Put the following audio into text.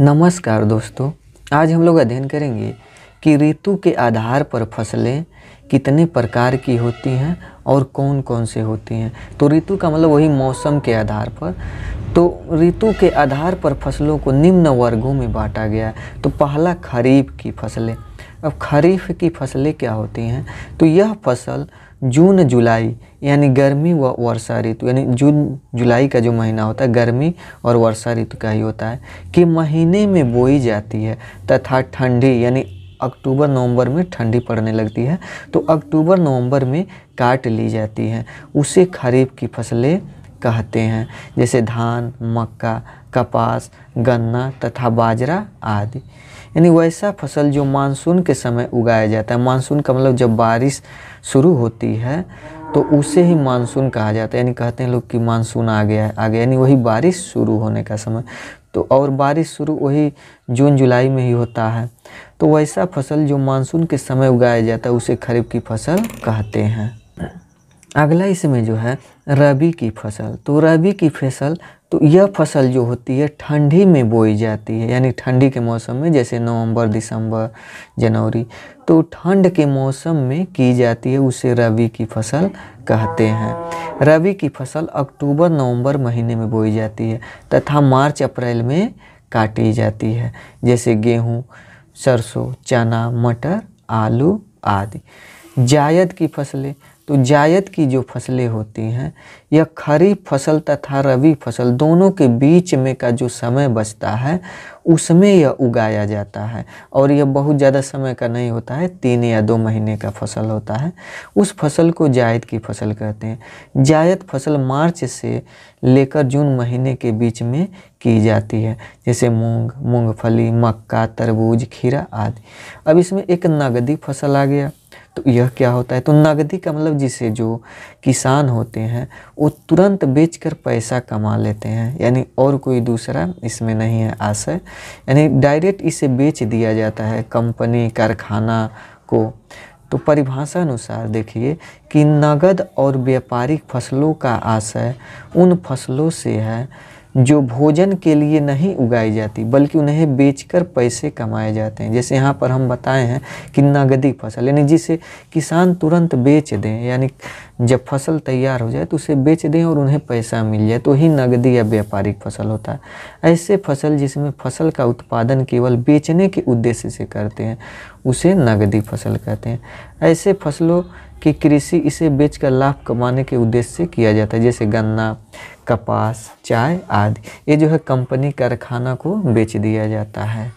नमस्कार दोस्तों आज हम लोग अध्ययन करेंगे कि ऋतु के आधार पर फसलें कितने प्रकार की होती हैं और कौन कौन से होती हैं तो ऋतु का मतलब वही मौसम के आधार पर तो ऋतु के आधार पर फसलों को निम्न वर्गों में बांटा गया है तो पहला खरीफ की फसलें अब खरीफ की फसलें क्या होती हैं तो यह फसल जून जुलाई यानी गर्मी व वर्षा ऋतु यानी जून जुलाई का जो महीना होता है गर्मी और वर्षा ऋतु का ही होता है कि महीने में बोई जाती है तथा ठंडी यानी अक्टूबर नवंबर में ठंडी पड़ने लगती है तो अक्टूबर नवंबर में काट ली जाती है उसे खरीफ की फसलें कहते हैं जैसे धान मक्का कपास गन्ना तथा बाजरा आदि यानी वैसा फसल जो मानसून के समय उगाया जाता है मानसून का मतलब जब बारिश शुरू होती है तो उसे ही मानसून कहा जाता है यानी कहते हैं लोग कि मानसून आ गया है आ गया यानी वही बारिश शुरू होने का समय तो और बारिश शुरू वही जून जुलाई में ही होता है तो वैसा फसल जो मानसून के समय उगाया जाता है उसे खरीफ की फसल कहते हैं अगला इसमें जो है रबी की फसल तो रबी की फसल तो यह फसल जो होती है ठंडी में बोई जाती है यानी ठंडी के मौसम में जैसे नवंबर दिसंबर जनवरी तो ठंड के मौसम में की जाती है उसे रबी की फसल कहते हैं रबी की फसल अक्टूबर नवंबर महीने में बोई जाती है तथा मार्च अप्रैल में काटी जाती है जैसे गेहूँ सरसों चना मटर आलू आदि जायद की फसलें तो जायद की जो फसलें होती हैं यह खरीफ फसल तथा रबी फसल दोनों के बीच में का जो समय बचता है उसमें यह उगाया जाता है और यह बहुत ज़्यादा समय का नहीं होता है तीन या दो महीने का फसल होता है उस फसल को जायद की फसल कहते हैं जायद फसल मार्च से लेकर जून महीने के बीच में की जाती है जैसे मूंग मूंगफली मक्का तरबूज खीरा आदि अब इसमें एक नगदी फसल आ गया तो यह क्या होता है तो नगदी का मतलब उपज से जो किसान होते हैं वो तुरंत बेचकर पैसा कमा लेते हैं यानी और कोई दूसरा इसमें नहीं है आशय यानी डायरेक्ट इसे बेच दिया जाता है कंपनी कारखाना को तो परिभाषा अनुसार देखिए कि नगद और व्यापारिक फसलों का आशय उन फसलों से है जो भोजन के लिए नहीं उगाई जाती बल्कि उन्हें बेचकर पैसे कमाए जाते हैं जैसे यहाँ पर हम बताए हैं कि नगदी फसल यानी जिसे किसान तुरंत बेच दें यानी जब फसल तैयार हो जाए तो उसे बेच दें और उन्हें पैसा मिल जाए तो ही नगदी या व्यापारिक फसल होता है ऐसे फसल जिसमें फसल का उत्पादन केवल बेचने के उद्देश्य से करते हैं उसे नगदी फसल कहते हैं ऐसे फसलों कि कृषि इसे बेचकर लाभ कमाने के उद्देश्य से किया जाता है जैसे गन्ना कपास चाय आदि ये जो है कंपनी कारखाना को बेच दिया जाता है